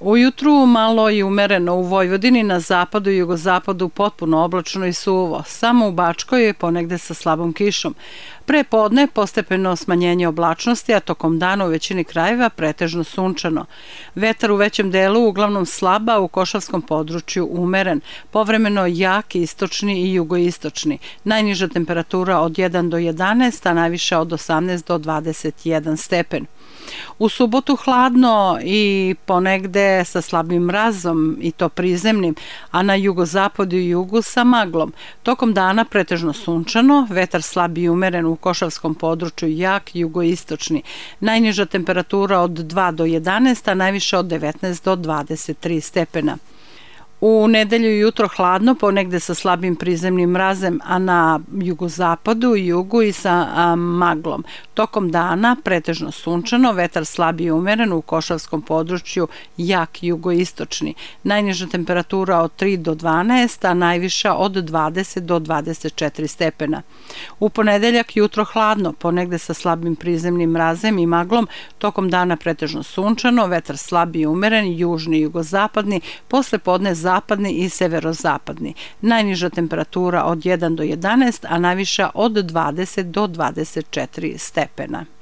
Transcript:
Ujutru malo i umereno u Vojvodini, na zapadu i jugozapadu potpuno oblačno i suvo. Samo u Bačkoj je ponegde sa slabom kišom. Pre podne postepeno smanjenje oblačnosti, a tokom dana u većini krajeva pretežno sunčano. Vetar u većem delu uglavnom slaba, u košavskom području umeren, povremeno jaki istočni i jugoistočni. Najniža temperatura od 1 do 11, a najviše od 18 do 21 stepen. U subotu hladno i ponegde sa slabim mrazom i to prizemnim, a na jugozapadu i jugu sa maglom. Tokom dana pretežno sunčano, vetar slab i umeren u košavskom području jak jugoistočni. Najniža temperatura od 2 do 11, a najviše od 19 do 23 stepena. U nedelju jutro hladno, ponegde sa slabim prizemnim mrazem, a na jugozapadu, jugu i sa a, maglom. Tokom dana pretežno sunčano, vetar slab i umeren u Košavskom području jak jugoistočni. Najniža temperatura od 3 do 12, a najviša od 20 do 24 stepena. U ponedeljak jutro hladno, ponegde sa slabim prizemnim mrazem i maglom, tokom dana pretežno sunčano, vetar slab i umeren, južni i jugozapadni, posle podne za jugozapadni i severozapadni. Najniža temperatura od 1 do 11, a najviša od 20 do 24 stepena.